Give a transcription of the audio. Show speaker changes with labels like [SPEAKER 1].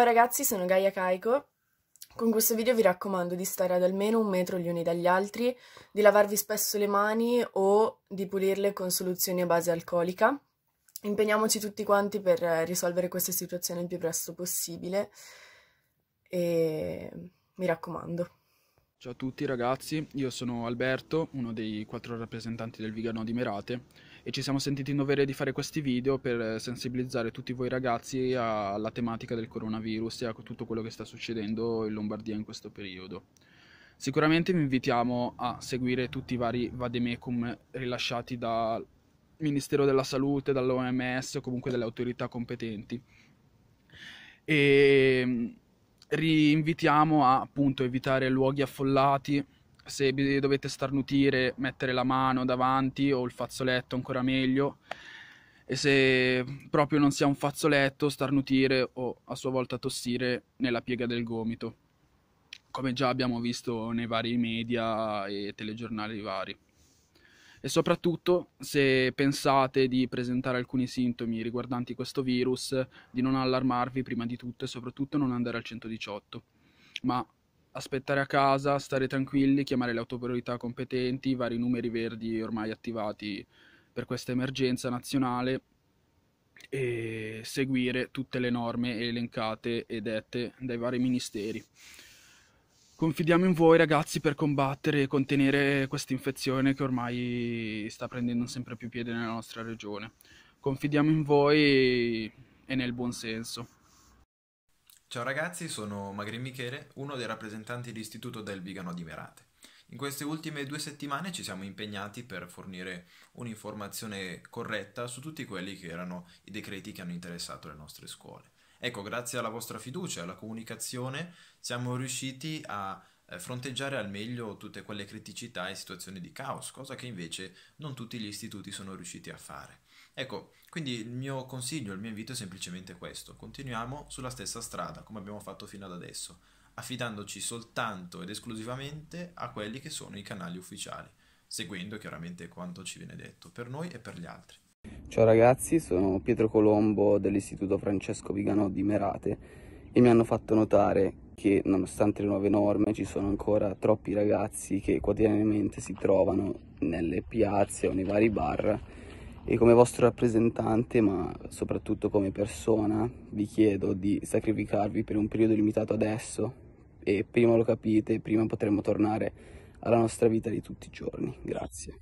[SPEAKER 1] Ciao ragazzi, sono Gaia Kaiko. Con questo video vi raccomando di stare ad almeno un metro gli uni dagli altri, di lavarvi spesso le mani o di pulirle con soluzioni a base alcolica. Impegniamoci tutti quanti per risolvere questa situazione il più presto possibile e mi raccomando.
[SPEAKER 2] Ciao a tutti ragazzi, io sono Alberto, uno dei quattro rappresentanti del Vigano di Merate e ci siamo sentiti in dovere di fare questi video per eh, sensibilizzare tutti voi ragazzi alla tematica del coronavirus e a tutto quello che sta succedendo in Lombardia in questo periodo. Sicuramente vi invitiamo a seguire tutti i vari vademecum rilasciati dal Ministero della Salute, dall'OMS o comunque dalle autorità competenti. E ehm, rinvitiamo a appunto evitare luoghi affollati se dovete starnutire mettere la mano davanti o il fazzoletto ancora meglio e se proprio non sia un fazzoletto starnutire o a sua volta tossire nella piega del gomito come già abbiamo visto nei vari media e telegiornali vari e soprattutto se pensate di presentare alcuni sintomi riguardanti questo virus, di non allarmarvi prima di tutto e soprattutto non andare al 118, ma aspettare a casa, stare tranquilli, chiamare le autorità competenti, i vari numeri verdi ormai attivati per questa emergenza nazionale e seguire tutte le norme elencate e dette dai vari ministeri. Confidiamo in voi ragazzi per combattere e contenere questa infezione che ormai sta prendendo sempre più piede nella nostra regione. Confidiamo in voi e nel buon senso.
[SPEAKER 3] Ciao ragazzi, sono Magri Michele, uno dei rappresentanti dell'Istituto del Vigano di Merate. In queste ultime due settimane ci siamo impegnati per fornire un'informazione corretta su tutti quelli che erano i decreti che hanno interessato le nostre scuole. Ecco, grazie alla vostra fiducia e alla comunicazione siamo riusciti a eh, fronteggiare al meglio tutte quelle criticità e situazioni di caos, cosa che invece non tutti gli istituti sono riusciti a fare. Ecco, quindi il mio consiglio, il mio invito è semplicemente questo, continuiamo sulla stessa strada come abbiamo fatto fino ad adesso, affidandoci soltanto ed esclusivamente a quelli che sono i canali ufficiali, seguendo chiaramente quanto ci viene detto per noi e per gli altri.
[SPEAKER 4] Ciao ragazzi, sono Pietro Colombo dell'Istituto Francesco Viganò di Merate e mi hanno fatto notare che nonostante le nuove norme ci sono ancora troppi ragazzi che quotidianamente si trovano nelle piazze o nei vari bar e come vostro rappresentante ma soprattutto come persona vi chiedo di sacrificarvi per un periodo limitato adesso e prima lo capite prima potremo tornare alla nostra vita di tutti i giorni. Grazie.